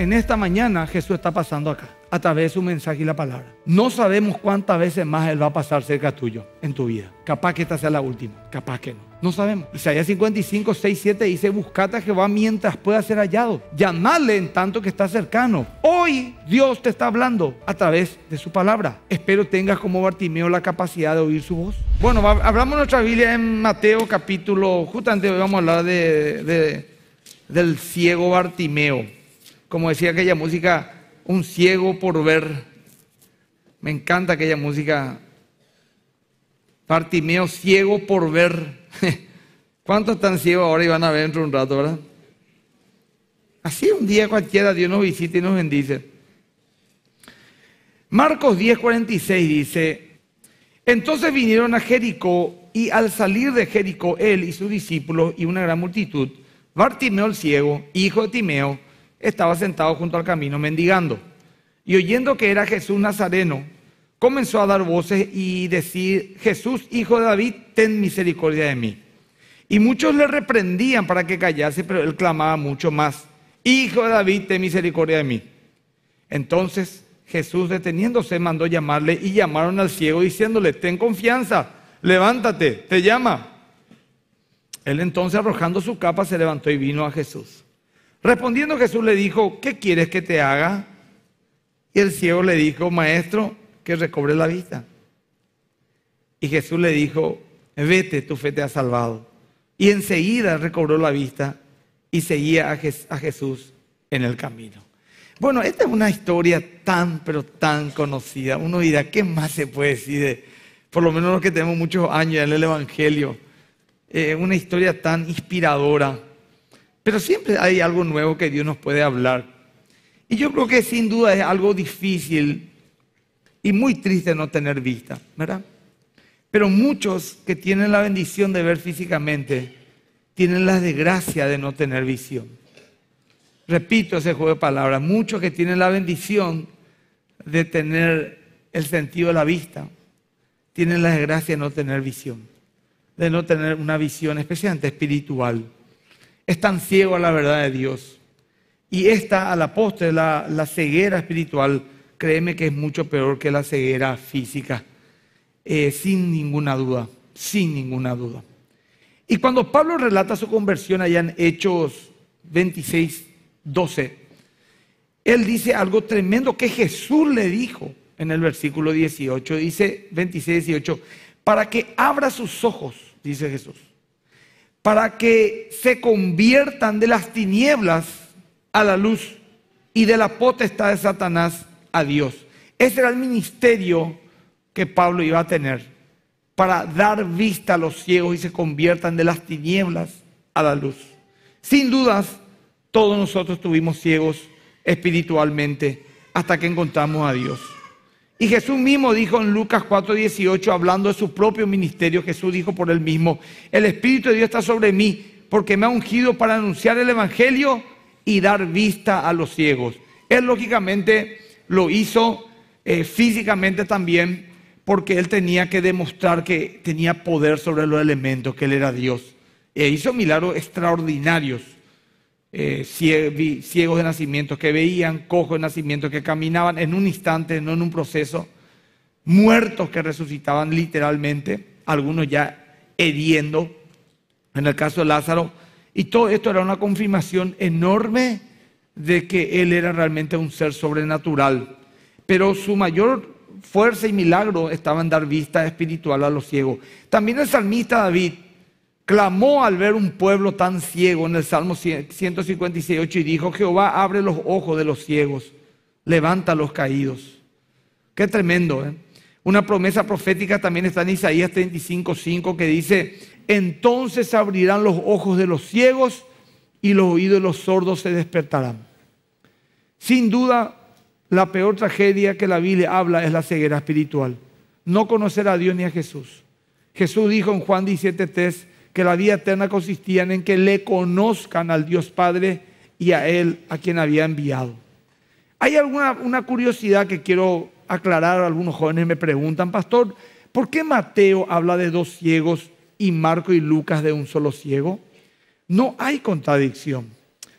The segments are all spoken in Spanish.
en esta mañana Jesús está pasando acá a través de su mensaje y la palabra. No sabemos cuántas veces más Él va a pasar cerca tuyo en tu vida. Capaz que esta sea la última, capaz que no. No sabemos. Isaías 55, 6, 7 dice, buscate a Jehová mientras pueda ser hallado. Llamadle en tanto que está cercano. Hoy Dios te está hablando a través de su palabra. Espero tengas como Bartimeo la capacidad de oír su voz. Bueno, hablamos nuestra Biblia en Mateo capítulo, justamente hoy vamos a hablar del ciego Bartimeo como decía aquella música, un ciego por ver. Me encanta aquella música. Bartimeo, ciego por ver. ¿Cuántos están ciegos ahora y van a ver dentro de un rato, verdad? Así un día cualquiera Dios nos visita y nos bendice. Marcos 10:46 dice, entonces vinieron a Jericó y al salir de Jericó él y sus discípulos y una gran multitud, Bartimeo el ciego, hijo de Timeo, estaba sentado junto al camino mendigando. Y oyendo que era Jesús Nazareno, comenzó a dar voces y decir, Jesús, hijo de David, ten misericordia de mí. Y muchos le reprendían para que callase, pero él clamaba mucho más, Hijo de David, ten misericordia de mí. Entonces Jesús deteniéndose mandó llamarle y llamaron al ciego diciéndole, ten confianza, levántate, te llama. Él entonces arrojando su capa se levantó y vino a Jesús. Respondiendo Jesús le dijo, ¿qué quieres que te haga? Y el ciego le dijo, maestro, que recobre la vista. Y Jesús le dijo, vete, tu fe te ha salvado. Y enseguida recobró la vista y seguía a, Jesús en el camino. Bueno, esta es una historia tan, pero tan conocida. Uno dirá, ¿qué más se puede decir por lo menos los que tenemos muchos años en el Evangelio? Eh, una historia tan inspiradora pero siempre hay algo nuevo que Dios nos puede hablar. Y yo creo que sin duda es algo difícil y muy triste no tener vista, ¿verdad? Pero muchos que tienen la bendición de ver físicamente, tienen la desgracia de no tener visión. Repito ese juego de palabras, muchos que tienen la bendición de tener el sentido de la vista, tienen la desgracia de no tener visión, de no tener una visión especialmente espiritual es tan ciego a la verdad de Dios. Y esta, a la postre, la, ceguera espiritual, créeme que es mucho peor que la ceguera física, eh, sin ninguna duda, sin ninguna duda. Y cuando Pablo relata su conversión allá en Hechos 26, 12, él dice algo tremendo que Jesús le dijo en el versículo 18, dice 26, 18, para que abra sus ojos, dice Jesús para que se conviertan de las tinieblas a la luz y de la potestad de Satanás a Dios. Ese era el ministerio que Pablo iba a tener para dar vista a los ciegos y se conviertan de las tinieblas a la luz. Sin dudas, todos nosotros tuvimos ciegos espiritualmente hasta que encontramos a Dios. Y Jesús mismo dijo en Lucas 4:18, hablando de su propio ministerio, Jesús dijo por él mismo, el Espíritu de Dios está sobre mí porque me ha ungido para anunciar el Evangelio y dar vista a los ciegos. Él lógicamente lo hizo eh, físicamente también porque él tenía que demostrar que tenía poder sobre los elementos, que él era Dios. E hizo milagros extraordinarios. Eh, ciegos de nacimiento que veían, cojos de nacimiento que caminaban en un instante, no en un proceso, muertos que resucitaban literalmente, algunos ya heriendo en el caso de Lázaro. Y todo esto era una confirmación enorme de que él era realmente un ser sobrenatural. Pero su mayor fuerza y milagro estaba en dar vista espiritual a los ciegos. También el salmista David clamó al ver un pueblo tan ciego en el Salmo 158 y dijo, Jehová abre los ojos de los ciegos, levanta a los caídos. Qué tremendo. ¿eh? Una promesa profética también está en Isaías 35.5 que dice, entonces abrirán los ojos de los ciegos y los oídos de los sordos se despertarán. Sin duda, la peor tragedia que la Biblia habla es la ceguera espiritual. No conocer a Dios ni a Jesús. Jesús dijo en Juan 17.3, que la vida eterna consistía en que le conozcan al Dios Padre y a Él a quien había enviado. Hay alguna una curiosidad que quiero aclarar, algunos jóvenes me preguntan, pastor, ¿por qué Mateo habla de dos ciegos y Marco y Lucas de un solo ciego? No hay contradicción.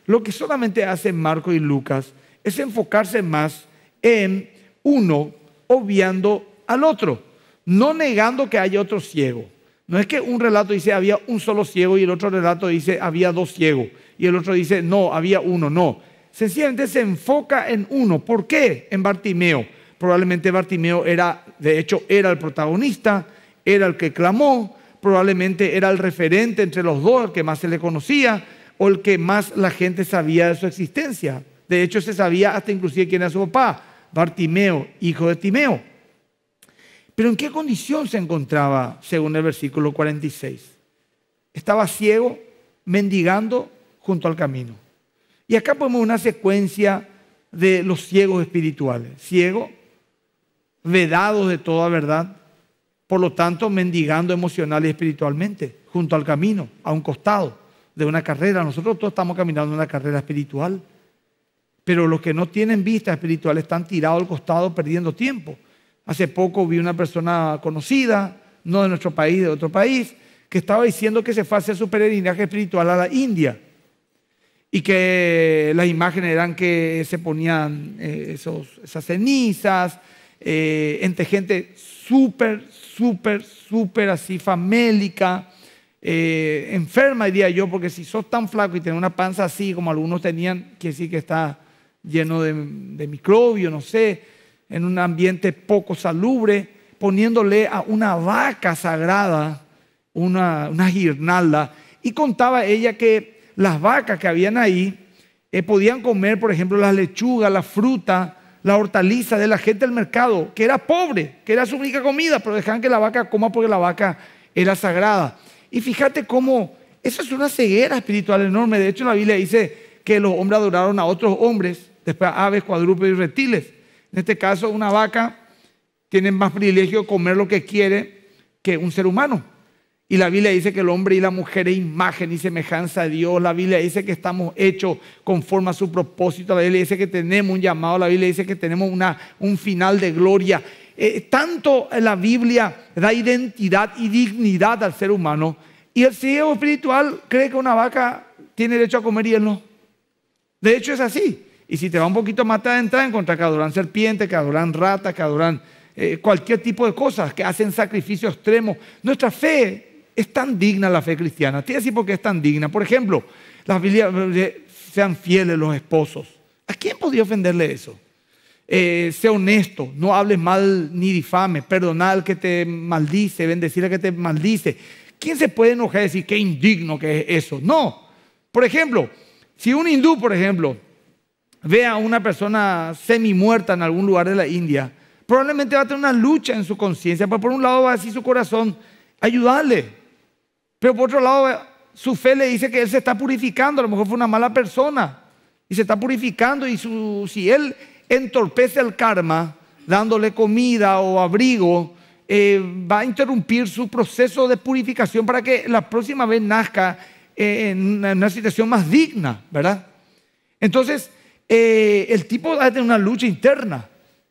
Lo que solamente hacen Marco y Lucas es enfocarse más en uno obviando al otro, no negando que haya otro ciego, no es que un relato dice había un solo ciego y el otro relato dice había dos ciegos y el otro dice no, había uno, no. Sencillamente se enfoca en uno. ¿Por qué? En Bartimeo. Probablemente Bartimeo era, de hecho, era el protagonista, era el que clamó, probablemente era el referente entre los dos, el que más se le conocía o el que más la gente sabía de su existencia. De hecho, se sabía hasta inclusive quién era su papá, Bartimeo, hijo de Timeo. Pero ¿en qué condición se encontraba según el versículo 46? Estaba ciego, mendigando junto al camino. Y acá ponemos una secuencia de los ciegos espirituales. Ciego, vedados de toda verdad, por lo tanto mendigando emocional y espiritualmente, junto al camino, a un costado de una carrera. Nosotros todos estamos caminando en una carrera espiritual, pero los que no tienen vista espiritual están tirados al costado perdiendo tiempo. Hace poco vi una persona conocida, no de nuestro país, de otro país, que estaba diciendo que se fue su peregrinaje espiritual a la India y que las imágenes eran que se ponían eh, esas cenizas eh, entre gente súper, súper, súper así famélica, eh, enferma diría yo, porque si sos tan flaco y tenés una panza así como algunos tenían, quiere decir que está lleno de, de microbios, no sé, en un ambiente poco salubre, poniéndole a una vaca sagrada una, una Y contaba ella que las vacas que habían ahí eh, podían comer, por ejemplo, las lechugas, la fruta, la hortaliza de la gente del mercado, que era pobre, que era su única comida, pero dejaban que la vaca coma porque la vaca era sagrada. Y fíjate cómo esa es una ceguera espiritual enorme. De hecho, la Biblia dice que los hombres adoraron a otros hombres, después aves, cuadrúpedos y reptiles. En este caso, una vaca tiene más privilegio de comer lo que quiere que un ser humano. Y la Biblia dice que el hombre y la mujer es imagen y semejanza de Dios. La Biblia dice que estamos hechos conforme a su propósito. La Biblia dice que tenemos un llamado. La Biblia dice que tenemos un final de gloria. Eh, tanto la Biblia da identidad y dignidad al ser humano. Y el ciego espiritual cree que una vaca tiene derecho a comer y él no. De hecho es así. Y si te va un poquito más atrás en contra, que adoran serpientes, que adoran ratas, que adoran eh, cualquier tipo de cosas, que hacen sacrificio extremo. Nuestra fe es tan digna, la fe cristiana. Te voy Porque por qué es tan digna. Por ejemplo, las eh, sean fieles los esposos. ¿A quién podría ofenderle eso? Eh, sea honesto, no hables mal ni difame, perdonar al que te maldice, bendecir al que te maldice. ¿Quién se puede enojar y decir qué indigno que es eso? No. Por ejemplo, si un hindú, por ejemplo, ve a una persona semi muerta en algún lugar de la India, probablemente va a tener una lucha en su conciencia, pero por un lado va a decir su corazón, ayudarle, pero por otro lado su fe le dice que él se está purificando, a lo mejor fue una mala persona y se está purificando y si él entorpece el karma dándole comida o abrigo, eh, va a interrumpir su proceso de purificación para que la próxima vez nazca eh, en una situación más digna, ¿verdad? Entonces, eh, el tipo va a tener una lucha interna,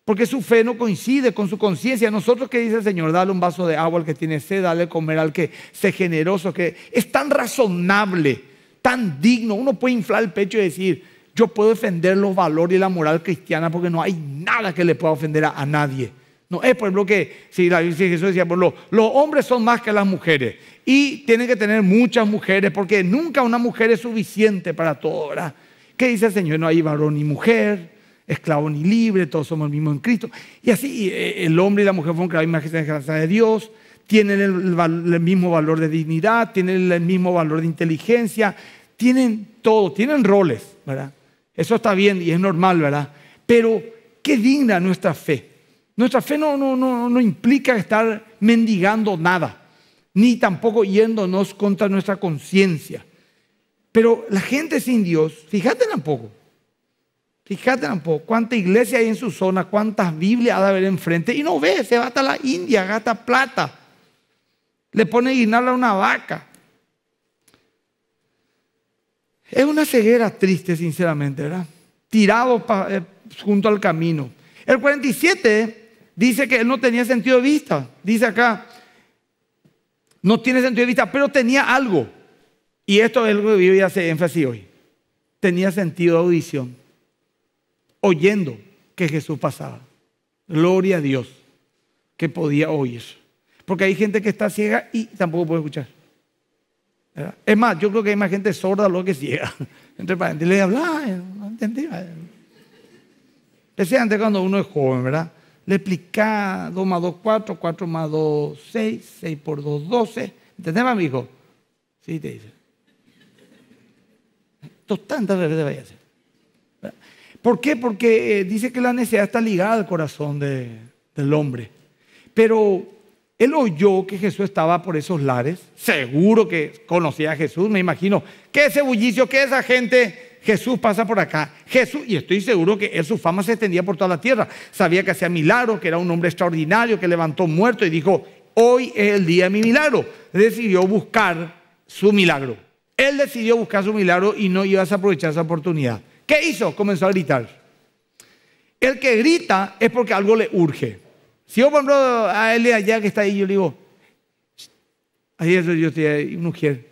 porque su fe no coincide con su conciencia. Nosotros que dice el Señor, dale un vaso de agua al que tiene sed, dale comer al que sea generoso, que es tan razonable, tan digno. Uno puede inflar el pecho y decir, yo puedo defender los valores y la moral cristiana porque no hay nada que le pueda ofender a, nadie. No es, por ejemplo, que si, la, Jesús decía, los hombres son más que las mujeres y tienen que tener muchas mujeres porque nunca una mujer es suficiente para todo, ¿verdad? ¿Qué dice el Señor? No hay varón ni mujer, esclavo ni libre, todos somos el mismo en Cristo. Y así eh, el hombre y la mujer fueron creados en imagen gracia de Dios, tienen el, mismo valor de dignidad, tienen el mismo valor de inteligencia, tienen todo, tienen roles, ¿verdad? Eso está bien y es normal, ¿verdad? Pero qué digna nuestra fe. Nuestra fe no, no, no implica estar mendigando nada, ni tampoco yéndonos contra nuestra conciencia. Pero la gente sin Dios, fíjate tampoco. Fíjate tampoco cuánta iglesia hay en su zona, cuántas Biblias ha de haber enfrente. Y no ve, se va hasta la India, gata plata. Le pone guinala a una vaca. Es una ceguera triste, sinceramente, ¿verdad? Tirado eh, junto al camino. El 47 dice que él no tenía sentido de vista. Dice acá, no tiene sentido de vista, pero tenía algo. Y esto es lo que yo hace énfasis hoy. Tenía sentido de audición, oyendo que Jesús pasaba. Gloria a Dios que podía oír. Porque hay gente que está ciega y tampoco puede escuchar. Es más, yo creo que hay más gente sorda lo que ciega. Entre paréntesis, le hablaba, no entendía. antes cuando uno es joven, ¿verdad? Le explica 2 más 2, 4, 4 más 2, 6, 6 por 2, 12. ¿Entendés, mi hijo? Sí, te dice. ¿Por qué? Porque eh, dice que la necesidad está ligada al corazón del hombre. Pero él oyó que Jesús estaba por esos lares, seguro que conocía a Jesús, me imagino. que ese bullicio? que esa gente? Jesús pasa por acá. Jesús, y estoy seguro que su fama se extendía por toda la tierra. Sabía que hacía milagro, que era un hombre extraordinario, que levantó muerto y dijo, hoy es el día de mi milagro. Decidió buscar su milagro. Él decidió buscar su milagro y no iba a aprovechar esa oportunidad. ¿Qué hizo? Comenzó a gritar. El que grita es porque algo le urge. Si yo, pongo a él allá que está ahí, yo le digo, ahí es yo estoy ahí, mujer.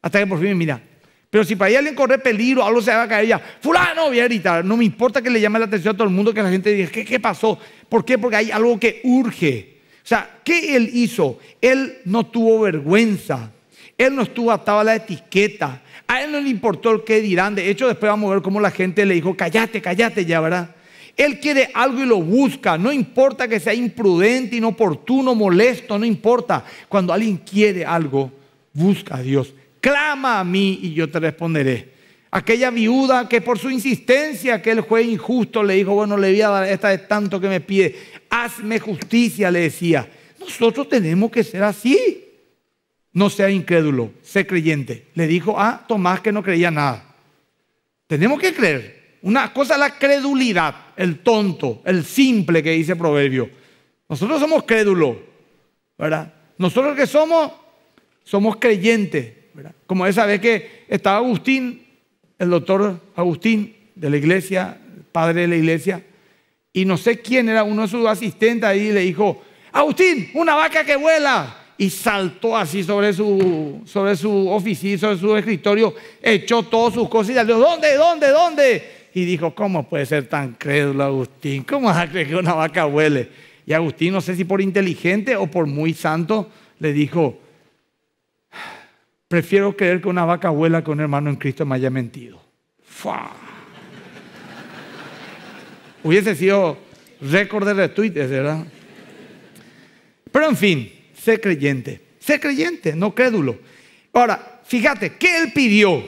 Hasta que por fin me mira. Pero si para ella alguien corre peligro, algo se va a caer ya. Fulano, voy a gritar. No me importa que le llame la atención a todo el mundo, que la gente diga, ¿qué, qué pasó? ¿Por qué? Porque hay algo que urge. O sea, ¿qué él hizo? Él no tuvo vergüenza él no estuvo atado a la etiqueta. A él no le importó el que dirán. De hecho, después vamos a ver cómo la gente le dijo, cállate, cállate ya, ¿verdad? Él quiere algo y lo busca. No importa que sea imprudente, inoportuno, molesto, no importa. Cuando alguien quiere algo, busca a Dios. Clama a mí y yo te responderé. Aquella viuda que por su insistencia, que él juez injusto le dijo, bueno, le voy a dar esta de tanto que me pide. Hazme justicia, le decía. Nosotros tenemos que ser así no sea incrédulo, sé creyente. Le dijo a Tomás que no creía nada. Tenemos que creer. Una cosa es la credulidad, el tonto, el simple que dice Proverbio. Nosotros somos crédulos, ¿verdad? Nosotros que somos, somos creyentes, Como esa vez que estaba Agustín, el doctor Agustín de la iglesia, padre de la iglesia, y no sé quién era uno de sus asistentes ahí, le dijo, Agustín, una vaca que vuela y saltó así sobre su, sobre su oficina, sobre su escritorio, echó todas sus cosas y ¿dónde, dónde, dónde? Y dijo, ¿cómo puede ser tan crédulo Agustín? ¿Cómo vas a creer que una vaca huele? Y Agustín, no sé si por inteligente o por muy santo, le dijo, prefiero creer que una vaca huela que un hermano en Cristo me haya mentido. ¡Fua! Hubiese sido récord de retuites, ¿verdad? Pero en fin, Sé creyente. Sé creyente, no crédulo. Ahora, fíjate, ¿qué él pidió?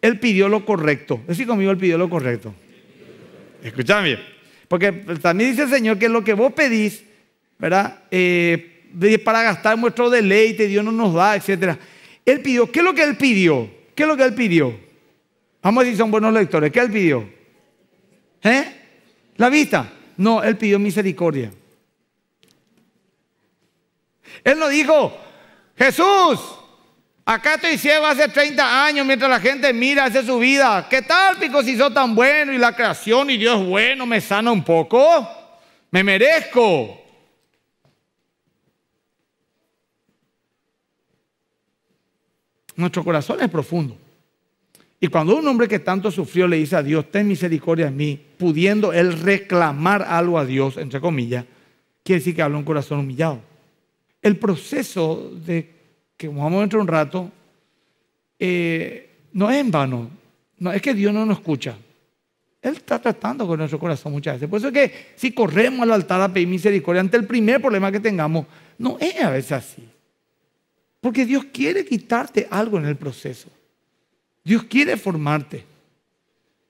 Él pidió lo correcto. decir conmigo, él pidió lo correcto. bien. Porque también dice el Señor que lo que vos pedís, ¿verdad? Eh, para gastar nuestro deleite, Dios no nos da, etc. Él pidió, ¿qué es lo que él pidió? ¿Qué es lo que él pidió? Vamos a decir, son buenos lectores. ¿Qué él pidió? ¿Eh? ¿La vista? No, él pidió misericordia. Él no dijo, Jesús, acá estoy ciego hace 30 años mientras la gente mira, hace su vida. ¿Qué tal, Pico, si soy tan bueno y la creación y Dios bueno me sana un poco? Me merezco. Nuestro corazón es profundo. Y cuando un hombre que tanto sufrió le dice a Dios, ten misericordia en mí, pudiendo él reclamar algo a Dios, entre comillas, quiere decir que habla un corazón humillado el proceso de que vamos a dentro de un rato eh, no es en vano. No, es que Dios no nos escucha. Él está tratando con nuestro corazón muchas veces. Por eso es que si corremos al altar a pedir misericordia ante el primer problema que tengamos, no es a veces así. Porque Dios quiere quitarte algo en el proceso. Dios quiere formarte.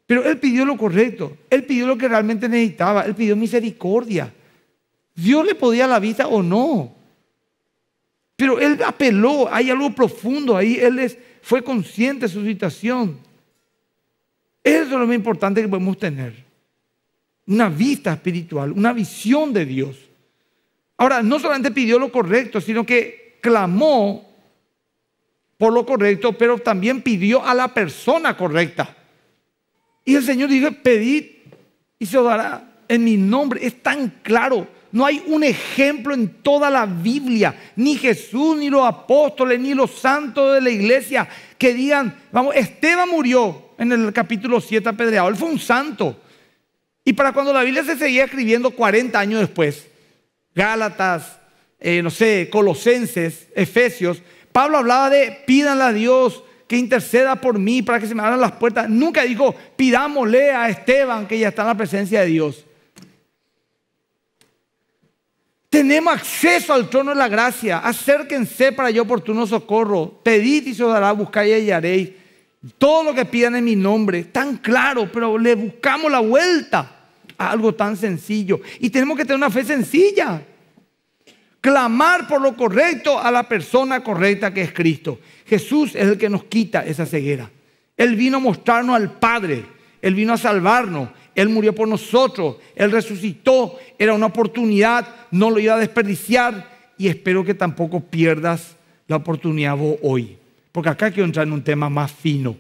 Pero Él pidió lo correcto. Él pidió lo que realmente necesitaba. Él pidió misericordia. Dios le podía la vida o no. Pero él apeló, hay algo profundo ahí, él fue consciente de su situación. Eso es lo más importante que podemos tener. Una vista espiritual, una visión de Dios. Ahora, no solamente pidió lo correcto, sino que clamó por lo correcto, pero también pidió a la persona correcta. Y el Señor dijo, pedid y se dará en mi nombre. Es tan claro no hay un ejemplo en toda la Biblia, ni Jesús, ni los apóstoles, ni los santos de la iglesia que digan, vamos, Esteban murió en el capítulo 7 apedreado, él fue un santo. Y para cuando la Biblia se seguía escribiendo 40 años después, Gálatas, eh, no sé, Colosenses, Efesios, Pablo hablaba de pídanle a Dios que interceda por mí para que se me abran las puertas. Nunca dijo, pidámosle a Esteban que ya está en la presencia de Dios. Tenemos acceso al trono de la gracia. Acérquense para yo oportuno socorro. Pedid y se os dará, buscáis y hallaréis. Todo lo que pidan en mi nombre. Tan claro, pero le buscamos la vuelta a algo tan sencillo. Y tenemos que tener una fe sencilla. Clamar por lo correcto a la persona correcta que es Cristo. Jesús es el que nos quita esa ceguera. Él vino a mostrarnos al Padre. Él vino a salvarnos. Él murió por nosotros, Él resucitó, era una oportunidad, no lo iba a desperdiciar y espero que tampoco pierdas la oportunidad vos hoy. Porque acá quiero entrar en un tema más fino.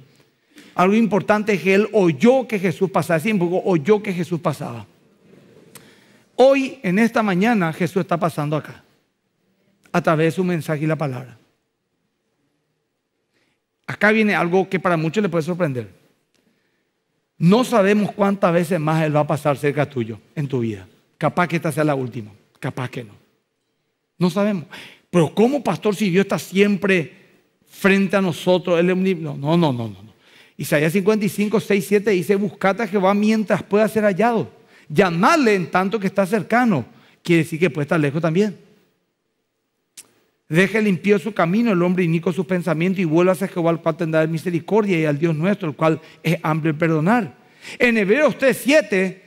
Algo importante es que Él oyó que Jesús pasaba, o oyó que Jesús pasaba. Hoy, en esta mañana, Jesús está pasando acá, a través de su mensaje y la palabra. Acá viene algo que para muchos le puede sorprender. No sabemos cuántas veces más Él va a pasar cerca tuyo en tu vida. Capaz que esta sea la última, capaz que no. No sabemos. Pero ¿cómo, pastor, si Dios está siempre frente a nosotros? Él No, no, no, no, no. Isaías 55, 6, 7 dice, buscate a Jehová mientras pueda ser hallado. Llamarle en tanto que está cercano. Quiere decir que puede estar lejos también. Deje limpio su camino el hombre inico sus pensamiento y vuelva a Jehová el cual tendrá misericordia y al Dios nuestro, el cual es hambre perdonar. En Hebreos 3.7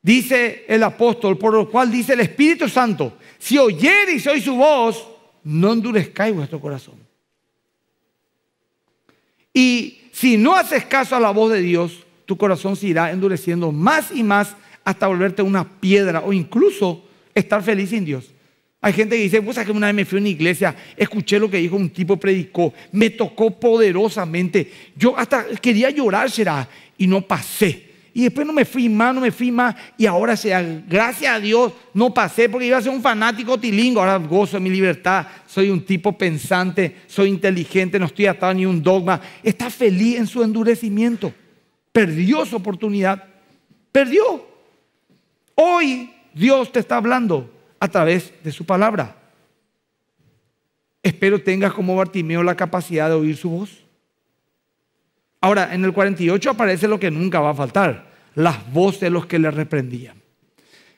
dice el apóstol, por lo cual dice el Espíritu Santo, si y hoy su voz, no endurezcáis vuestro corazón. Y si no haces caso a la voz de Dios, tu corazón se irá endureciendo más y más hasta volverte una piedra o incluso estar feliz sin Dios. Hay gente que dice, sabes que una vez me fui a una iglesia, escuché lo que dijo un tipo, predicó, me tocó poderosamente. Yo hasta quería llorar, será, y no pasé. Y después no me fui más, no me fui más, y ahora gracias a Dios, no pasé porque iba a ser un fanático tilingo. Ahora gozo de mi libertad, soy un tipo pensante, soy inteligente, no estoy atado a ni un dogma. Está feliz en su endurecimiento. Perdió su oportunidad. Perdió. Hoy Dios te está hablando a través de su palabra. Espero tengas como Bartimeo la capacidad de oír su voz. Ahora, en el 48 aparece lo que nunca va a faltar, las voces de los que le reprendían.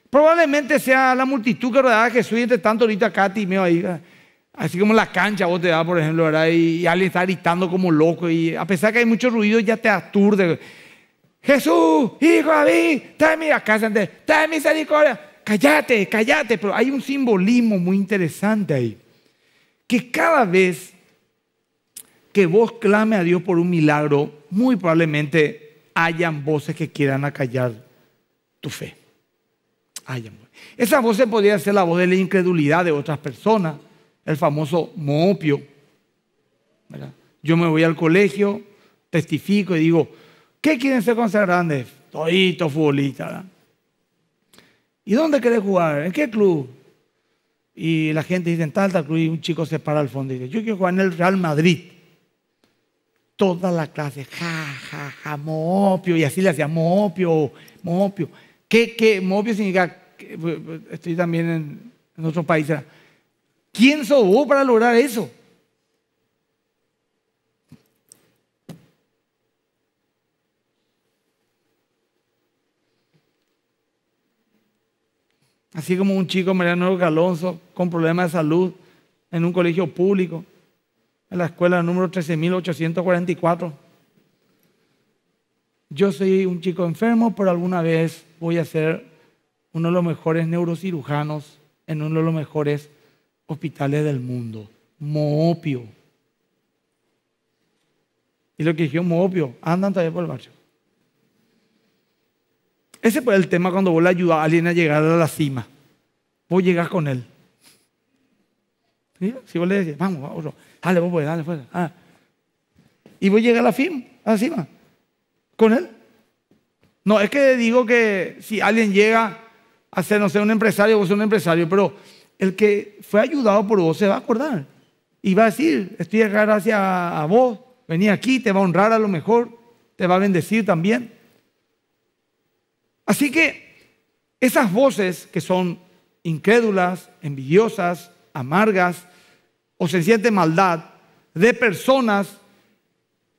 Probablemente sea la multitud que rodeaba a Jesús y entre tanto ahorita acá Timeo ahí, así como la cancha vos te da, por ejemplo, Y, alguien está gritando como loco y a pesar que hay mucho ruido ya te aturde. Jesús, hijo de mí ten mi acá, ten misericordia, cállate, cállate, pero hay un simbolismo muy interesante ahí. Que cada vez que vos clame a Dios por un milagro, muy probablemente hayan voces que quieran acallar tu fe. Hayan. Esa voz podría ser la voz de la incredulidad de otras personas, el famoso moopio. Yo me voy al colegio, testifico y digo, ¿qué quieren ser con ser grandes? Todito futbolista. ¿Y dónde querés jugar? ¿En qué club? Y la gente dice, en tal, club, y un chico se para al fondo y dice, yo quiero jugar en el Real Madrid. Toda la clase, ja, ja, ja, moopio, y así le hacía, Mopio, Mopio. ¿Qué, qué? Mopio significa, eh, estoy también en, otro país. ¿quién sos para lograr eso? Así como un chico, Mariano Galonso, con problemas de salud en un colegio público, en la escuela número 13.844. Yo soy un chico enfermo, pero alguna vez voy a ser uno de los mejores neurocirujanos en uno de los mejores hospitales del mundo. Moopio. Y lo que dijo Moopio, andan todavía por el barrio. Ese fue el tema cuando vos le ayudas a alguien a llegar a la cima. Vos llegar con él. Si vos le decís, vamos, vamos, dale, vos puedes, dale, fuera. Ah. Y vos llegas a la, cima, a la cima, con él. No, es que digo que si alguien llega a ser, no sé, un empresario, vos un empresario, pero el que fue ayudado por vos se va a acordar. Y va a decir, estoy gracias a vos, vení aquí, te va a honrar a lo mejor, te va a bendecir también. Así que esas voces que son incrédulas, envidiosas, amargas o se siente maldad de personas,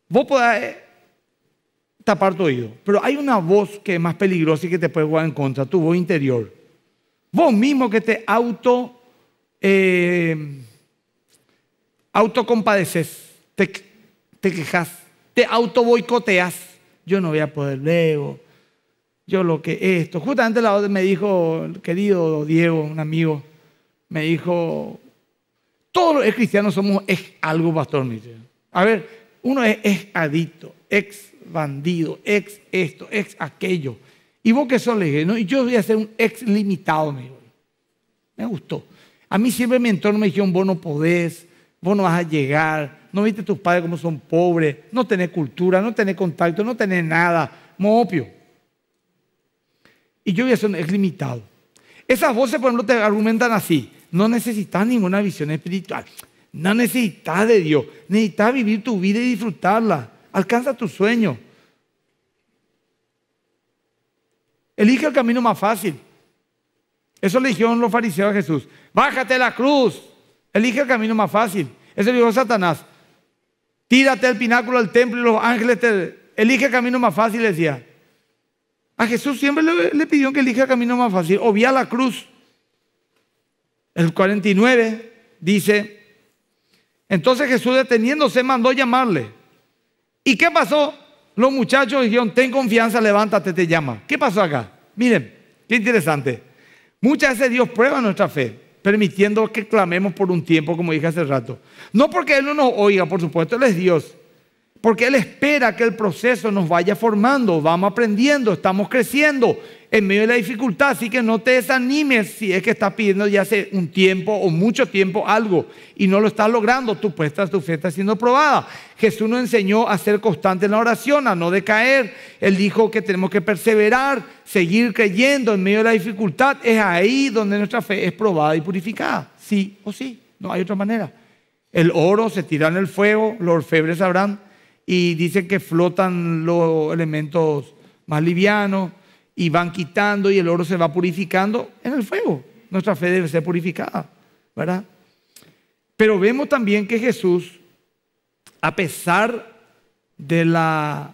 vos podés tapar tu oído. Pero hay una voz que es más peligrosa y que te puede jugar en contra, tu voz interior. Vos mismo que te auto... Eh, autocompadeces, te, te quejas, te boicoteas, Yo no voy a poder luego, yo lo que esto. Justamente la otra me dijo, el querido Diego, un amigo, me dijo, todos los cristianos somos ex algo, pastor. A ver, uno es ex adicto, ex bandido, ex esto, ex aquello. Y vos que sos, le dije, Y yo voy a ser un ex limitado, me Me gustó. A mí siempre mi entorno me dijeron, vos no podés, vos no vas a llegar, no viste a tus padres como son pobres, no tenés cultura, no tenés contacto, no tenés nada, mopio. Y yo voy a es limitado. Esas voces, por ejemplo, te argumentan así. No necesitas ninguna visión espiritual. No necesitas de Dios. Necesitas vivir tu vida y disfrutarla. Alcanza tu sueño. Elige el camino más fácil. Eso le dijeron los fariseos a Jesús. Bájate la cruz. Elige el camino más fácil. Eso dijo Satanás. Tírate el pináculo al templo y los ángeles te... Elige el camino más fácil, decía. A Jesús siempre le, pidió que elija el camino más fácil, o vía la cruz. El 49 dice, entonces Jesús deteniéndose mandó llamarle. ¿Y qué pasó? Los muchachos dijeron, ten confianza, levántate, te llama. ¿Qué pasó acá? Miren, qué interesante. Muchas veces Dios prueba nuestra fe, permitiendo que clamemos por un tiempo, como dije hace rato. No porque Él no nos oiga, por supuesto, Él es Dios. Porque Él espera que el proceso nos vaya formando, vamos aprendiendo, estamos creciendo en medio de la dificultad. Así que no te desanimes si es que estás pidiendo ya hace un tiempo o mucho tiempo algo y no lo estás logrando. Tu pues tu fe está siendo probada. Jesús nos enseñó a ser constante en la oración, a no decaer. Él dijo que tenemos que perseverar, seguir creyendo en medio de la dificultad. Es ahí donde nuestra fe es probada y purificada. Sí o sí, no hay otra manera. El oro se tira en el fuego, los orfebres sabrán y dice que flotan los elementos más livianos y van quitando y el oro se va purificando en el fuego. Nuestra fe debe ser purificada, ¿verdad? Pero vemos también que Jesús, a pesar de la,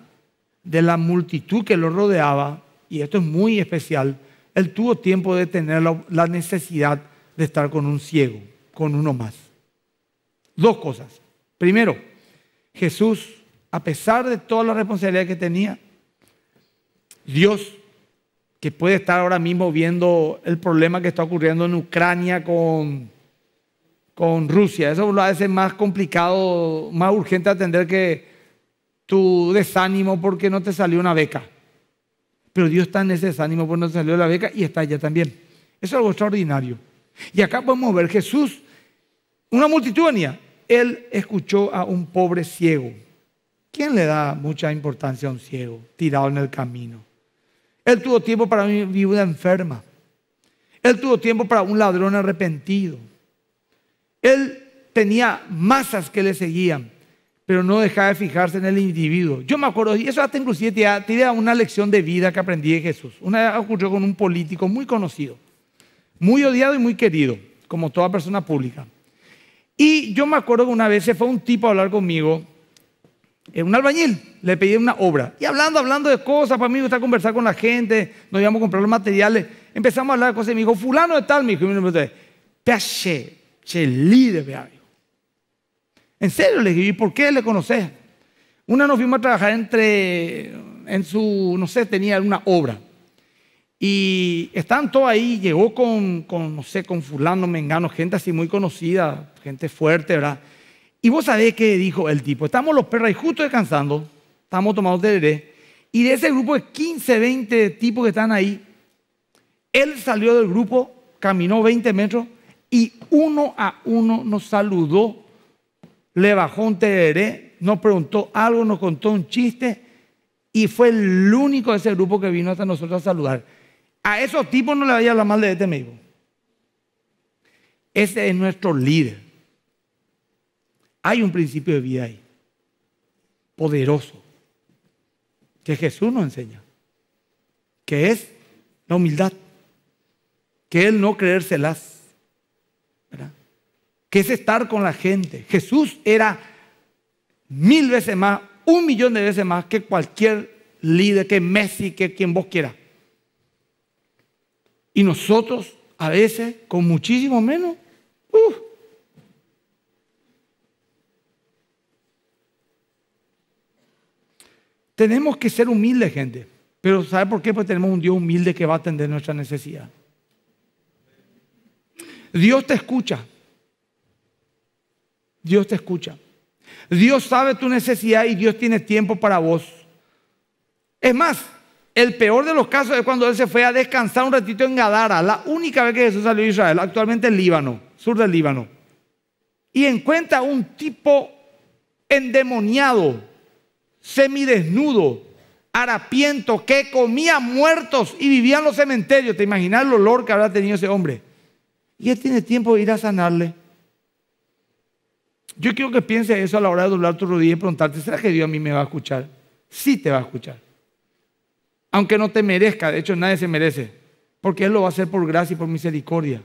de la multitud que lo rodeaba, y esto es muy especial, él tuvo tiempo de tener la necesidad de estar con un ciego, con uno más. Dos cosas. Primero, Jesús a pesar de toda la responsabilidad que tenía, Dios, que puede estar ahora mismo viendo el problema que está ocurriendo en Ucrania con, Rusia, eso lo hace más complicado, más urgente atender que tu desánimo porque no te salió una beca. Pero Dios está en ese desánimo porque no te salió la beca y está allá también. Eso es algo extraordinario. Y acá podemos ver Jesús, una multitud él escuchó a un pobre ciego. ¿Quién le da mucha importancia a un ciego tirado en el camino? Él tuvo tiempo para una viuda enferma. Él tuvo tiempo para un ladrón arrepentido. Él tenía masas que le seguían, pero no dejaba de fijarse en el individuo. Yo me acuerdo, y eso hasta inclusive te da una lección de vida que aprendí de Jesús. Una vez ocurrió con un político muy conocido, muy odiado y muy querido, como toda persona pública. Y yo me acuerdo que una vez se fue un tipo a hablar conmigo eh, un albañil, le pedí una obra. Y hablando, hablando de cosas, para mí me gusta conversar con la gente, nos íbamos a comprar los materiales, empezamos a hablar de cosas y me dijo, fulano de tal, me dijo, y me dijo, che, che líder, En serio le dije, ¿y por qué le conoces? Una nos fuimos a trabajar entre, en su, no sé, tenía una obra. Y están todos ahí, llegó con, con, no sé, con fulano, mengano, gente así muy conocida, gente fuerte, ¿verdad? Y vos sabés qué dijo el tipo. Estamos los perros ahí justo descansando, estamos tomando tereré. Y de ese grupo de 15, 20 tipos que están ahí, él salió del grupo, caminó 20 metros y uno a uno nos saludó, le bajó un tereré, nos preguntó algo, nos contó un chiste y fue el único de ese grupo que vino hasta nosotros a saludar. A esos tipos no le vaya a hablar mal de este amigo. Ese es nuestro líder. Hay un principio de vida ahí, poderoso, que Jesús nos enseña, que es la humildad, que él no creérselas, ¿verdad? que es estar con la gente. Jesús era mil veces más, un millón de veces más que cualquier líder, que Messi, que quien vos quieras. Y nosotros, a veces, con muchísimo menos, uh, Tenemos que ser humildes, gente. Pero ¿sabe por qué? Pues tenemos un Dios humilde que va a atender nuestra necesidad. Dios te escucha. Dios te escucha. Dios sabe tu necesidad y Dios tiene tiempo para vos. Es más, el peor de los casos es cuando él se fue a descansar un ratito en Gadara, la única vez que Jesús salió de Israel, actualmente en Líbano, sur del Líbano. Y encuentra un tipo endemoniado semidesnudo, harapiento, que comía muertos y vivía en los cementerios. ¿Te imaginas el olor que habrá tenido ese hombre? Y él tiene tiempo de ir a sanarle. Yo quiero que piense eso a la hora de doblar tu rodilla y preguntarte, ¿será que Dios a mí me va a escuchar? Sí te va a escuchar. Aunque no te merezca, de hecho nadie se merece, porque Él lo va a hacer por gracia y por misericordia.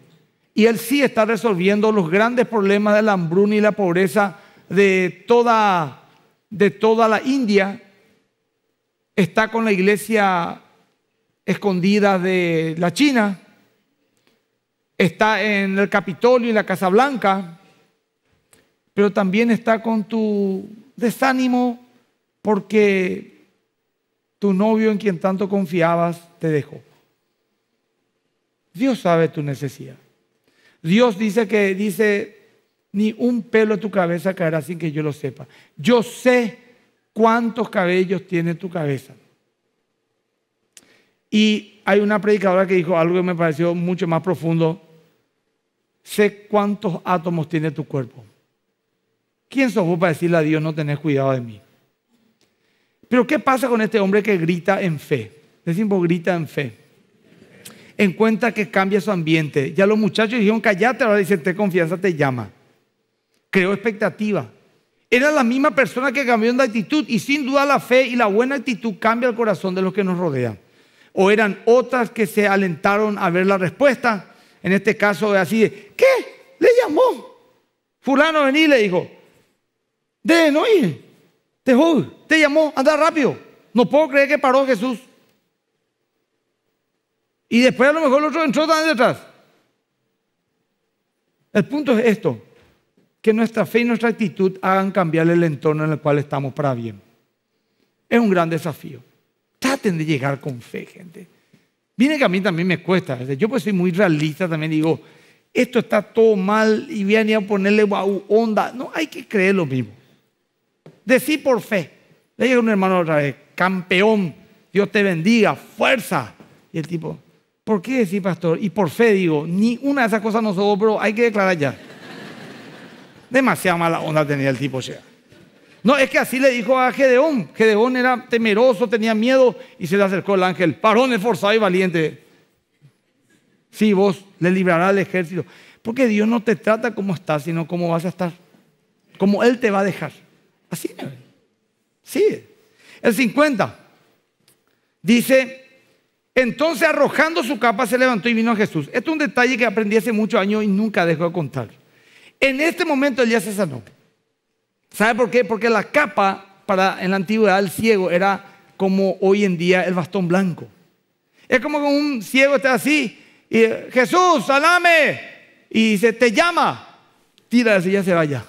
Y Él sí está resolviendo los grandes problemas de la hambruna y la pobreza de toda de toda la India está con la iglesia escondida de la China, está en el Capitolio y la Casa Blanca, pero también está con tu desánimo porque tu novio en quien tanto confiabas te dejó. Dios sabe tu necesidad. Dios dice que dice ni un pelo de tu cabeza caerá sin que yo lo sepa. Yo sé cuántos cabellos tiene tu cabeza. Y hay una predicadora que dijo algo que me pareció mucho más profundo. Sé cuántos átomos tiene tu cuerpo. ¿Quién sos vos para decirle a Dios no tenés cuidado de mí? Pero ¿qué pasa con este hombre que grita en fe? Decimos grita en fe. En cuenta que cambia su ambiente. Ya los muchachos dijeron, callate, ahora dice te confianza, te llama creó expectativa. Era la misma persona que cambió de actitud y sin duda la fe y la buena actitud cambia el corazón de los que nos rodean. O eran otras que se alentaron a ver la respuesta. En este caso es así de, ¿qué? Le llamó. Fulano vení le dijo, de no ir, te te llamó, anda rápido. No puedo creer que paró Jesús. Y después a lo mejor el otro entró también detrás. El punto es esto que nuestra fe y nuestra actitud hagan cambiar el entorno en el cual estamos para bien. Es un gran desafío. Traten de llegar con fe, gente. Viene que a mí también me cuesta. Yo pues soy muy realista, también digo, esto está todo mal y viene a ponerle wow, onda. No, hay que creer lo mismo. Decir por fe. Le llega un hermano otra vez, campeón, Dios te bendiga, fuerza. Y el tipo, ¿por qué decir pastor? Y por fe digo, ni una de esas cosas nosotros. Pero hay que declarar ya. Demasiada mala onda tenía el tipo, ya. No, es que así le dijo a Gedeón. Gedeón era temeroso, tenía miedo y se le acercó el ángel. Parón, esforzado y valiente. Sí, vos le librará al ejército. Porque Dios no te trata como estás, sino como vas a estar. Como Él te va a dejar. Así Sí. El 50 dice, entonces arrojando su capa se levantó y vino a Jesús. Esto es un detalle que aprendí hace muchos años y nunca dejó de contar. En este momento él ya se sanó. ¿Sabe por qué? Porque la capa para en la antigüedad el ciego era como hoy en día el bastón blanco. Es como que un ciego está así y Jesús, salame. Y dice, te llama. Tira así, ya se vaya.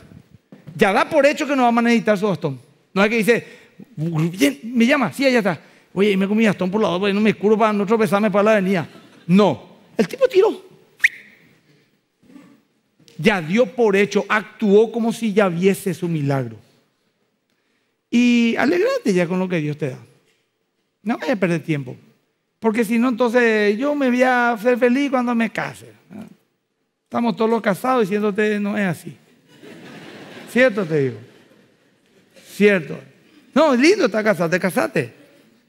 Ya da por hecho que no va a necesitar su bastón. No hay que dice, me llama, sí, allá está. Oye, y me comí bastón por la otra, no me escuro, para no tropezarme para la avenida. No, el tipo tiró ya dio por hecho, actuó como si ya viese su milagro. Y alegrate ya con lo que Dios te da. No vayas a perder tiempo. Porque si no, entonces yo me voy a ser feliz cuando me case. Estamos todos los casados diciéndote, no es así. Cierto te digo. Cierto. No, es lindo estar casado, te casaste.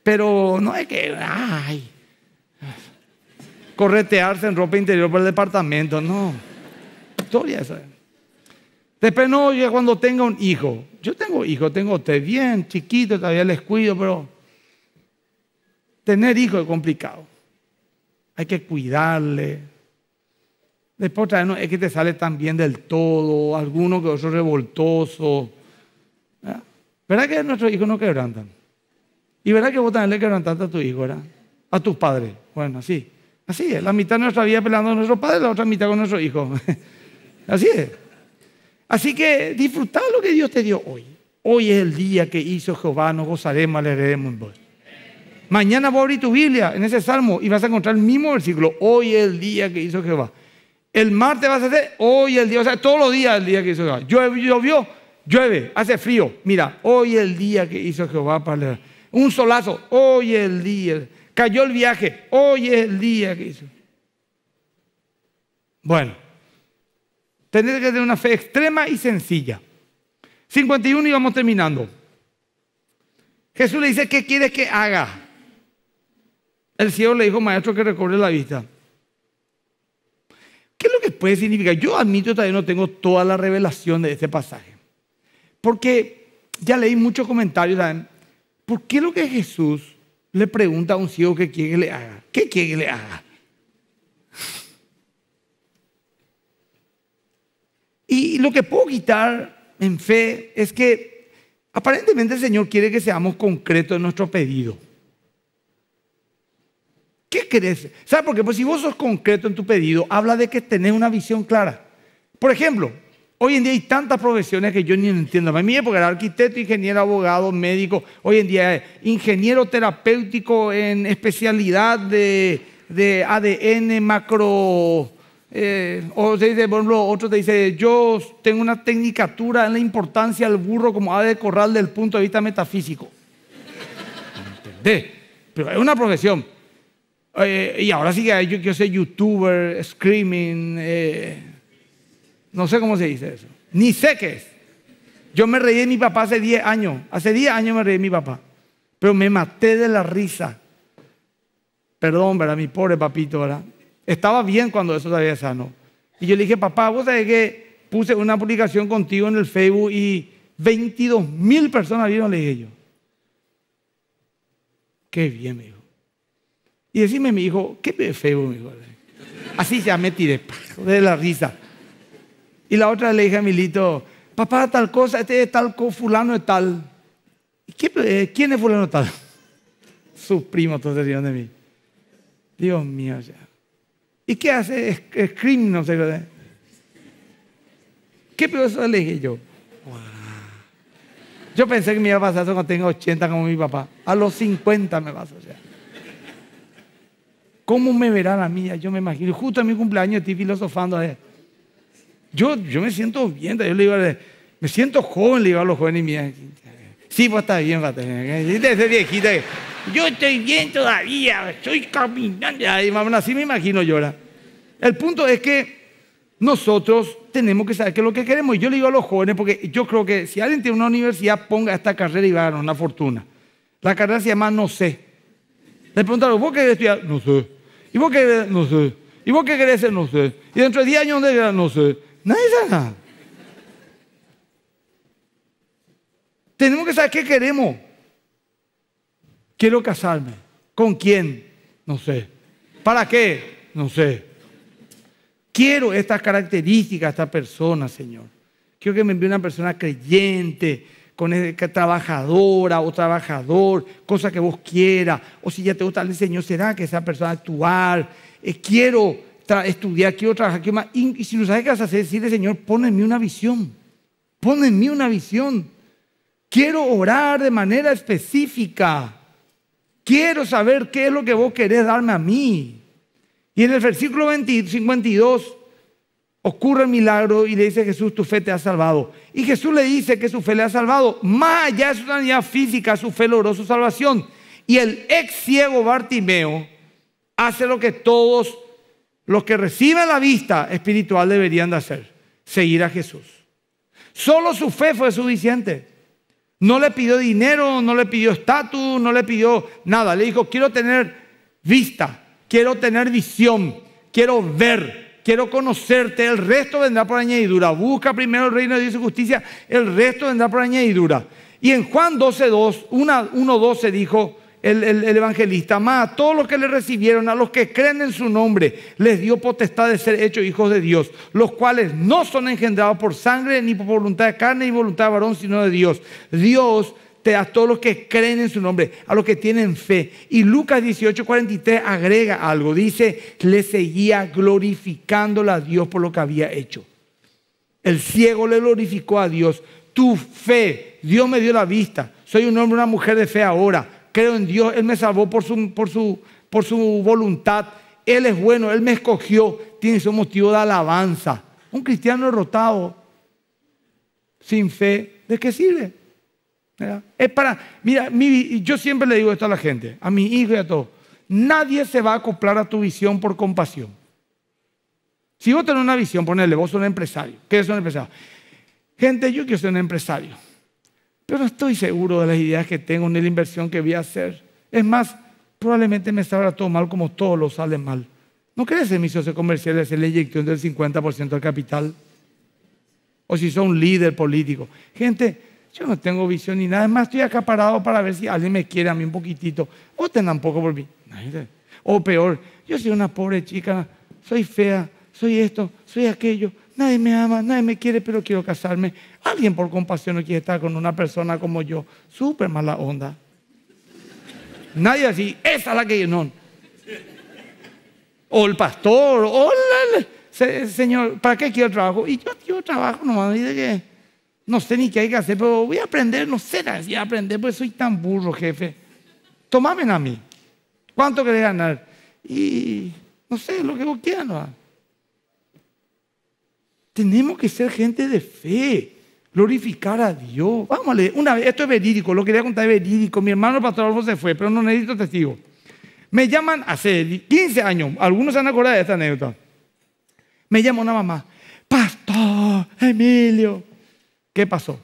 Pero no es que, ay, corretearse en ropa interior por el departamento, no historia esa. Después no, yo cuando tenga un hijo, yo tengo hijo, tengo usted bien chiquito, todavía les cuido, pero tener hijos es complicado. Hay que cuidarle. Después no es que te sale tan bien del todo, alguno que otro revoltoso. ¿Verdad? que nuestros hijos no quebrantan? Y verá que vos también le quebrantaste a tu hijo, ¿verdad? A tus padres. Bueno, así. Así es, la mitad de nuestra vida peleando con nuestros padres, la otra mitad con nuestros hijos. Así es. Así que disfrutad lo que Dios te dio hoy. Hoy es el día que hizo Jehová, no gozaremos, alegraremos heredemos Mañana voy a abrir tu Biblia en ese salmo y vas a encontrar el mismo versículo. Hoy es el día que hizo Jehová. El martes vas a hacer hoy el día, o sea, todos los días el día que hizo Jehová. llovió, llueve, hace frío. Mira, hoy el día que hizo Jehová para un solazo. Hoy el día. Cayó el viaje. Hoy es el día que hizo. Bueno. Tener que tener una fe extrema y sencilla. 51 y vamos terminando. Jesús le dice, ¿qué quieres que haga? El ciego le dijo, maestro, que recobre la vista. ¿Qué es lo que puede significar? Yo admito todavía no tengo toda la revelación de este pasaje. Porque ya leí muchos comentarios, ¿saben? ¿Por qué lo que Jesús le pregunta a un ciego que quiere que le haga? ¿Qué quiere que le haga? Y lo que puedo quitar en fe es que aparentemente el Señor quiere que seamos concretos en nuestro pedido. ¿Qué crees? ¿Sabes por qué? Pues si vos sos concreto en tu pedido, habla de que tenés una visión clara. Por ejemplo, hoy en día hay tantas profesiones que yo ni entiendo. a mí porque era arquitecto, ingeniero, abogado, médico. Hoy en día es ingeniero terapéutico en especialidad de ADN, macro eh, o se dice, por ejemplo, otro te dice, yo tengo una tecnicatura en la importancia del burro como ave de corral del punto de vista metafísico. ¿Entendés? Pero es una profesión. Eh, y ahora sí que yo soy youtuber, screaming, eh, no sé cómo se dice eso. Ni sé qué es. Yo me reí de mi papá hace 10 años. Hace 10 años me reí de mi papá. Pero me maté de la risa. Perdón, Mi pobre papito, ¿verdad? Estaba bien cuando eso todavía sano. Y yo le dije, papá, vos sabés que puse una publicación contigo en el Facebook y 22 mil personas vieron, le dije Qué bien, mi hijo. Y decime, mi hijo, qué es Facebook, mi hijo? Así ya me tiré, de la risa. Y la otra le dije a papá, tal cosa, este es tal, fulano es tal. Eh, ¿Quién es fulano tal? Sus primos todos se de mí. Dios mío, ya. ¿Y qué hace? Es, no sé qué. ¿Qué profesor le dije yo? Yo pensé que me iba a pasar eso cuando tenga 80 como mi papá. A los 50 me pasa. a hacer. ¿Cómo me verá la mía? Yo me imagino. Justo en mi cumpleaños estoy filosofando. Eh. Yo, yo me siento bien. Yo le digo, me siento joven, le iba a los jóvenes míos. Sí, vos estás bien, Dice Ese viejito. Yo estoy bien todavía, estoy caminando. Ay, mamá, así me imagino llora. El punto es que nosotros tenemos que saber qué es lo que queremos. Y yo le digo a los jóvenes, porque yo creo que si alguien tiene una universidad, ponga esta carrera y va a ganar una fortuna. La carrera se llama No sé. Le preguntaron, ¿vos qué querés estudiar? No sé. ¿Y vos qué querés? No sé. ¿Y vos qué querés No sé. ¿Y dentro de 10 años dónde No sé. Nadie sabe nada. Tenemos que saber qué queremos. Quiero casarme. ¿Con quién? No sé. ¿Para qué? No sé. Quiero estas características, esta persona, Señor. Quiero que me envíe una persona creyente, con e, trabajadora o trabajador, cosa que vos quieras. O si ya te gusta el Señor, será que esa persona actual. Eh, quiero estudiar, quiero trabajar. Quiero más. Y, si no sabes qué vas a hacer, decirle, Señor, pon una visión. Pon una visión. Quiero orar de manera específica. Quiero saber qué es lo que vos querés darme a mí. Y en el versículo 52 ocurre el milagro y le dice Jesús, tu fe te ha salvado. Y Jesús le dice que su fe le ha salvado. Más allá de su sanidad física, su fe logró su salvación. Y el ex ciego Bartimeo hace lo que todos los que reciben la vista espiritual deberían de hacer, seguir a Jesús. Solo su fe fue suficiente. No le pidió dinero, no le pidió estatus, no le pidió nada. Le dijo, quiero tener vista, quiero tener visión, quiero ver, quiero conocerte. El resto vendrá por añadidura. Busca primero el reino de Dios y justicia, el resto vendrá por añadidura. Y en Juan una 1.12 dijo, el, evangelista, más a todos los que le recibieron, a los que creen en su nombre, les dio potestad de ser hechos hijos de Dios, los cuales no son engendrados por sangre, ni por voluntad de carne, ni voluntad de varón, sino de Dios. Dios te da a todos los que creen en su nombre, a los que tienen fe. Y Lucas 18, 43 agrega algo, dice, le seguía glorificándole a Dios por lo que había hecho. El ciego le glorificó a Dios. Tu fe, Dios me dio la vista. Soy un hombre, una mujer de fe ahora creo en Dios, Él me salvó por su, voluntad, Él es bueno, Él me escogió, tiene su motivo de alabanza. Un cristiano derrotado, sin fe, ¿de qué sirve? Es para, mira, yo siempre le digo esto a la gente, a mi hijo y a todos, nadie se va a acoplar a tu visión por compasión. Si vos tenés una visión, ponele, vos sos un empresario, ¿qué es un empresario? Gente, yo quiero ser un empresario pero estoy seguro de las ideas que tengo ni la inversión que voy a hacer. Es más, probablemente me salga todo mal como todo lo sale mal. ¿No crees en mis socios comerciales hacer la inyección del 50% del capital? O si soy un líder político. Gente, yo no tengo visión ni nada. Es más, estoy acaparado para ver si alguien me quiere a mí un poquitito. O tengan poco por mí. O peor, yo soy una pobre chica, soy fea, soy esto, soy aquello. Nadie me ama, nadie me quiere, pero quiero casarme. Alguien por compasión no quiere estar con una persona como yo. Súper mala onda. Nadie así, esa es la que yo no. O el pastor, o el, señor, ¿para qué quiero trabajo? Y yo, quiero trabajo nomás, dice que no sé ni qué hay que hacer, pero voy a aprender, no sé a aprender, pues soy tan burro, jefe. Tomámenme a mí. ¿Cuánto querés ganar? Y no sé, lo que vos quieras. ¿no? Tenemos que ser gente de fe, glorificar a Dios. Vamos una vez, esto es verídico, lo quería contar es verídico. Mi hermano pastor Alfonso se fue, pero no necesito testigo. Me llaman hace 15 años, algunos se han acordado de esta anécdota. Me llamó una mamá, Pastor Emilio, ¿qué pasó?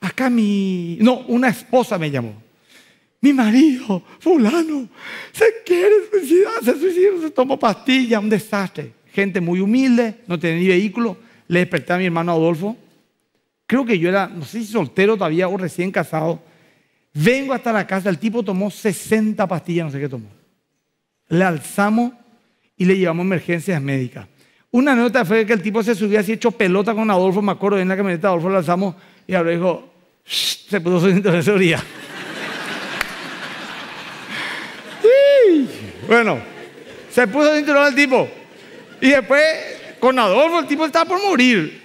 Acá mi, no, una esposa me llamó. Mi marido, fulano, se quiere suicidar, se suicidó, se tomó pastilla, un desastre. Gente muy humilde, no tiene ni vehículo le desperté a mi hermano Adolfo. Creo que yo era, no sé si soltero todavía o recién casado. Vengo hasta la casa, el tipo tomó 60 pastillas, no sé qué tomó. Le alzamos y le llevamos emergencias médicas. Una nota fue que el tipo se subía así hecho pelota con Adolfo, me acuerdo, en la camioneta Adolfo le alzamos y ahora dijo, se puso su cinturón de sí. Bueno, se puso el cinturón al tipo. Y después con el tipo estaba por morir.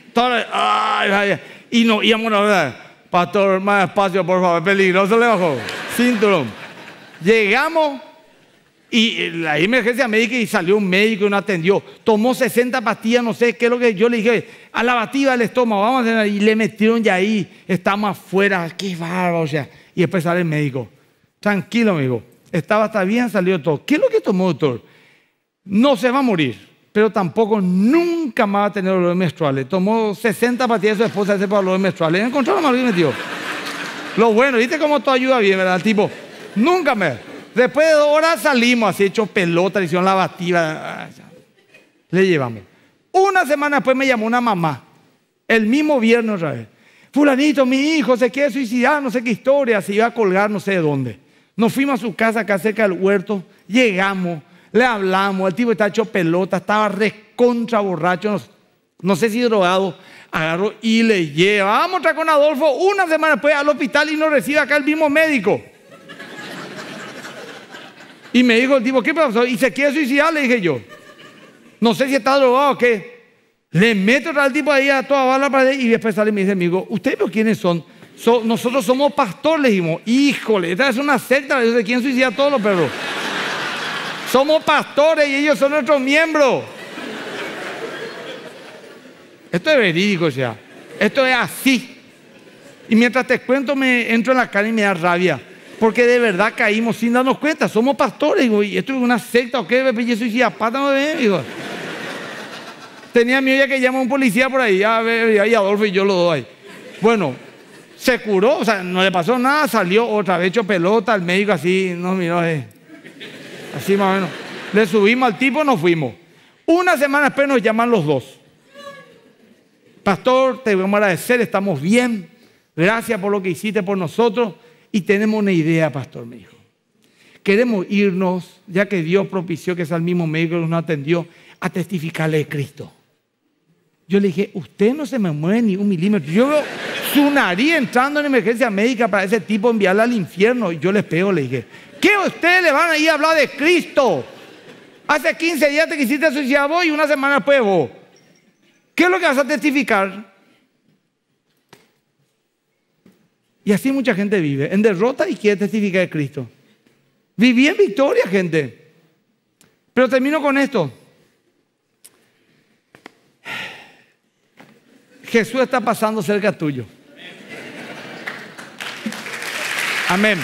ay, y no íbamos a verdad. Pastor, más espacio, por favor, peligroso le bajó. Síndrome. Llegamos y eh, la emergencia médica y salió un médico y no atendió. Tomó 60 pastillas, no sé qué es lo que yo le dije, a la batida del estómago, vamos a tener. Y le metieron ya ahí, estamos afuera, qué bárbaro, o sea. Y después sale el médico. Tranquilo, amigo. Estaba hasta bien, salió todo. ¿Qué es lo que tomó, doctor? No se va a morir pero tampoco nunca más va a tener de menstruales. Tomó 60 pastillas de su esposa ese para de menstruales. Encontraron mal me dio. Lo bueno, ¿viste cómo todo ayuda bien, verdad? Tipo, nunca más. Después de dos horas salimos, así hecho pelota, le hicieron la batida. Le llevamos. Una semana después me llamó una mamá, el mismo viernes otra vez. Fulanito, mi hijo se quiere suicidar, no sé qué historia, se iba a colgar, no sé de dónde. Nos fuimos a su casa acá cerca del huerto, llegamos, le hablamos, el tipo está hecho pelota, estaba recontra borracho, no, sé si drogado, agarró y le lleva. Vamos a con Adolfo una semana después al hospital y no recibe acá el mismo médico. Y me dijo el tipo, ¿qué pasó? Y se quiere suicidar, le dije yo. No sé si está drogado o qué. Le meto al tipo ahí a toda bala para y después sale y me dice, amigo, ¿ustedes quiénes son? nosotros somos pastores, le dijimos, híjole, esta es una secta, de quién suicida a todos los perros. Somos pastores y ellos son nuestros miembros. Esto es verídico o sea, Esto es así. Y mientras te cuento, me entro en la cara y me da rabia. Porque de verdad caímos sin darnos cuenta. Somos pastores. ¿y esto es una secta o qué? Pues, yo soy chiapata, no de digo. Tenía mi ya que llamó a un policía por ahí. Ya, ahí Adolfo y yo lo doy. Bueno, se curó, o sea, no le pasó nada. Salió otra vez, hecho pelota. al médico así no miró. es. Eh. Así más o menos. Le subimos al tipo, y nos fuimos. Una semana después nos llaman los dos. Pastor, te vamos a agradecer, estamos bien. Gracias por lo que hiciste por nosotros. Y tenemos una idea, pastor, me dijo. Queremos irnos, ya que Dios propició que sea el mismo médico que nos atendió, a testificarle a Cristo. Yo le dije, usted no se me mueve ni un milímetro. Yo veo su entrando en emergencia médica para ese tipo enviarla al infierno. Y yo les pego, le dije, ¿Qué ustedes le van a ir a hablar de Cristo? Hace 15 días te quisiste a vos y una semana después ¿Qué es lo que vas a testificar? Y así mucha gente vive, en derrota y quiere testificar de Cristo. Viví en victoria, gente. Pero termino con esto. Jesús está pasando cerca tuyo. Amén.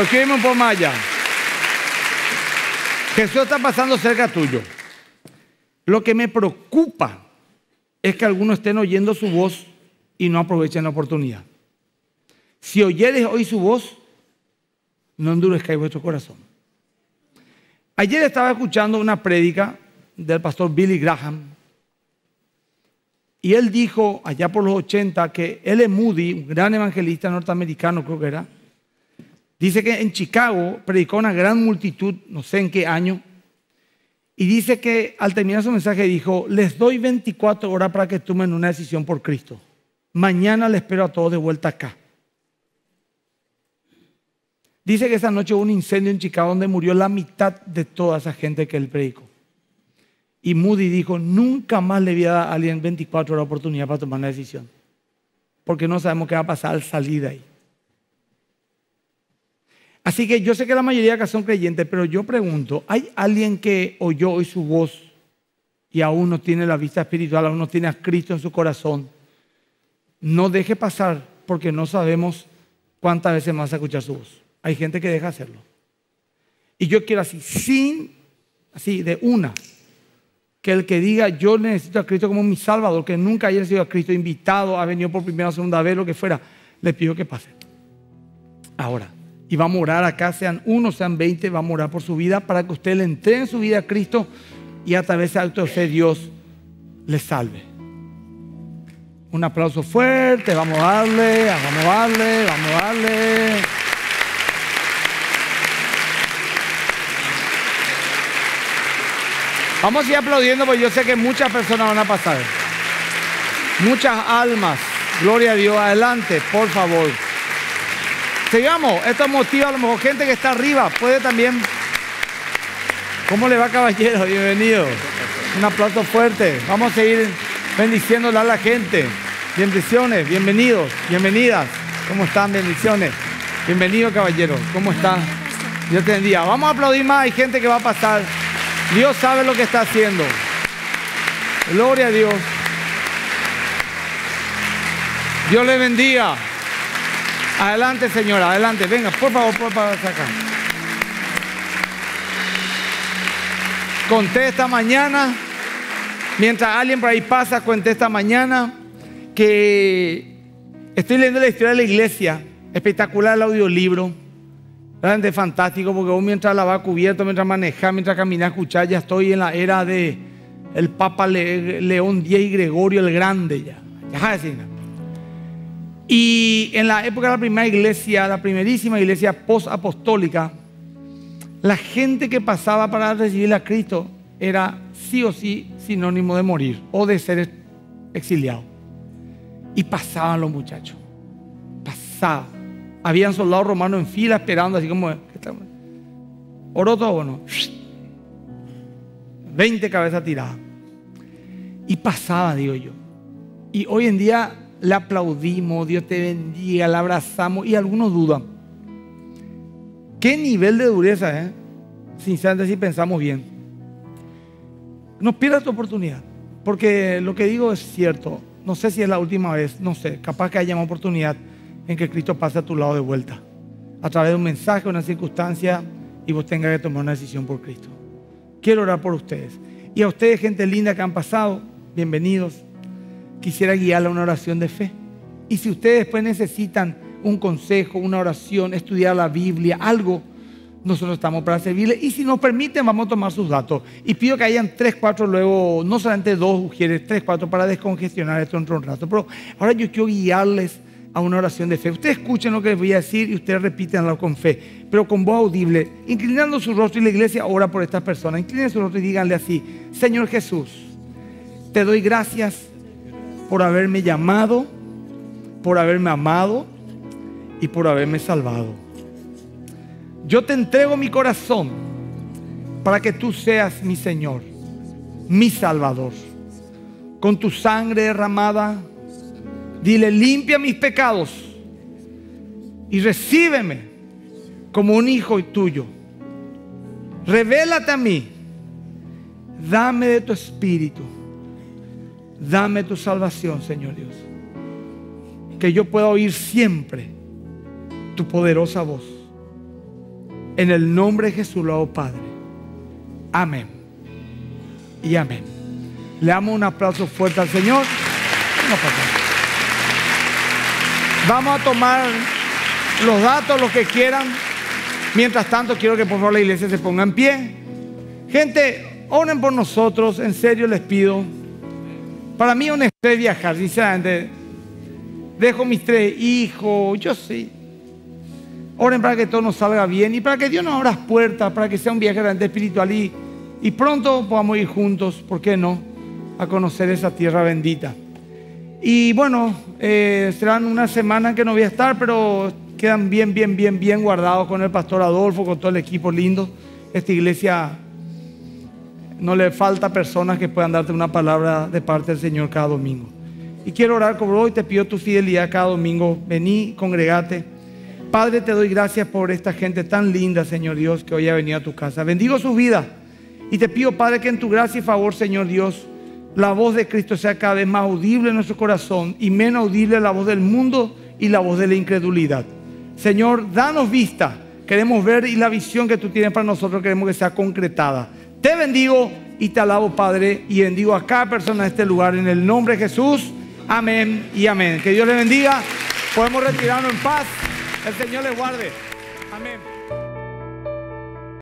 Pero un poco más allá. Jesús está pasando cerca tuyo. Lo que me preocupa es que algunos estén oyendo su voz y no aprovechen la oportunidad. Si oyeres hoy su voz, no endurezcáis vuestro corazón. Ayer estaba escuchando una prédica del pastor Billy Graham y él dijo allá por los 80 que L. Moody, un gran evangelista norteamericano creo que era, Dice que en Chicago predicó una gran multitud, no sé en qué año, y dice que al terminar su mensaje dijo, les doy 24 horas para que tomen una decisión por Cristo. Mañana les espero a todos de vuelta acá. Dice que esa noche hubo un incendio en Chicago donde murió la mitad de toda esa gente que él predicó. Y Moody dijo, nunca más le voy a dar a alguien 24 horas de oportunidad para tomar una decisión. Porque no sabemos qué va a pasar al salir de ahí. Así que yo sé que la mayoría acá son creyentes, pero yo pregunto, ¿hay alguien que oyó hoy su voz y aún no tiene la vista espiritual, aún no tiene a Cristo en su corazón? No deje pasar porque no sabemos cuántas veces más escuchar su voz. Hay gente que deja hacerlo. Y yo quiero así, sin, así, de una, que el que diga yo necesito a Cristo como mi Salvador, que nunca haya sido a Cristo invitado, ha venido por primera o segunda vez, lo que fuera, le pido que pase. Ahora y va a morar acá, sean uno, sean veinte, va a morar por su vida para que usted le entre en su vida a Cristo y a través de acto fe Dios le salve. Un aplauso fuerte, vamos a darle, vamos a darle, vamos a darle. Vamos a ir aplaudiendo porque yo sé que muchas personas van a pasar. Muchas almas. Gloria a Dios. Adelante, por favor. Sigamos, esto motiva a lo mejor gente que está arriba, puede también... ¿Cómo le va, caballero? Bienvenido. Un aplauso fuerte. Vamos a seguir bendiciéndole a la gente. Bendiciones, bienvenidos, bienvenidas. ¿Cómo están? Bendiciones. Bienvenido, caballero. ¿Cómo están? Dios te bendiga. Vamos a aplaudir más. Hay gente que va a pasar. Dios sabe lo que está haciendo. Gloria a Dios. Dios le bendiga. Adelante, señora, adelante. Venga, por favor, por favor, acá. Conté esta mañana. Mientras alguien por ahí pasa, conté esta mañana que estoy leyendo la historia de la iglesia. Espectacular el audiolibro. Realmente fantástico porque vos mientras la va cubierto, mientras maneja, mientras caminás, escucha ya estoy en la era de el Papa León X y Gregorio el Grande ya. Ya y en la época de la primera iglesia, la primerísima iglesia post-apostólica, la gente que pasaba para recibir a Cristo era sí o sí sinónimo de morir o de ser exiliado. Y pasaban los muchachos. Pasaban. Habían soldados romanos en fila esperando, así como. ¿Oro todo o no? 20 cabezas tiradas. Y pasaba, digo yo. Y hoy en día le aplaudimos, Dios te bendiga, le abrazamos y algunos dudan. ¿Qué nivel de dureza, eh? Sinceramente, si pensamos bien. No pierdas tu oportunidad, porque lo que digo es cierto. No sé si es la última vez, no sé, capaz que haya una oportunidad en que Cristo pase a tu lado de vuelta, a través de un mensaje, una circunstancia, y vos tengas que tomar una decisión por Cristo. Quiero orar por ustedes. Y a ustedes, gente linda que han pasado, bienvenidos quisiera guiarla a una oración de fe. Y si ustedes después necesitan un consejo, una oración, estudiar la Biblia, algo, nosotros estamos para servirles. Y si nos permiten, vamos a tomar sus datos. Y pido que hayan tres, cuatro, luego, no solamente dos mujeres, tres, cuatro, para descongestionar esto en un rato. Pero ahora yo quiero guiarles a una oración de fe. Ustedes escuchen lo que les voy a decir y ustedes repítanlo con fe, pero con voz audible, inclinando su rostro y la iglesia ora por estas personas. Inclinen su rostro y díganle así, Señor Jesús, te doy gracias por haberme llamado, por haberme amado y por haberme salvado. Yo te entrego mi corazón para que tú seas mi Señor, mi Salvador. Con tu sangre derramada, dile, limpia mis pecados y recíbeme como un hijo tuyo. Revélate a mí, dame de tu espíritu Dame tu salvación, Señor Dios. Que yo pueda oír siempre tu poderosa voz. En el nombre de Jesús lo Padre. Amén. Y amén. Le damos un aplauso fuerte al Señor. Vamos a tomar los datos, los que quieran. Mientras tanto, quiero que por favor la iglesia se ponga en pie. Gente, oren por nosotros, en serio les pido. Para mí es un estrés viajar, dice dejo mis tres hijos, yo sí. Oren para que todo nos salga bien y para que Dios nos abra puertas, para que sea un viaje grande espiritual y, y pronto podamos ir juntos, ¿por qué no? A conocer esa tierra bendita. Y bueno, eh, serán una semana que no voy a estar, pero quedan bien, bien, bien, bien guardados con el pastor Adolfo, con todo el equipo lindo. Esta iglesia no le falta personas que puedan darte una palabra de parte del Señor cada domingo. Y quiero orar como hoy, te pido tu fidelidad cada domingo. Vení, congregate. Padre, te doy gracias por esta gente tan linda, Señor Dios, que hoy ha venido a tu casa. Bendigo su vida. Y te pido, Padre, que en tu gracia y favor, Señor Dios, la voz de Cristo sea cada vez más audible en nuestro corazón y menos audible la voz del mundo y la voz de la incredulidad. Señor, danos vista. Queremos ver y la visión que tú tienes para nosotros queremos que sea concretada. Te bendigo y te alabo, Padre, y bendigo a cada persona de este lugar en el nombre de Jesús. Amén y amén. Que Dios le bendiga. Podemos retirarnos en paz. El Señor les guarde. Amén.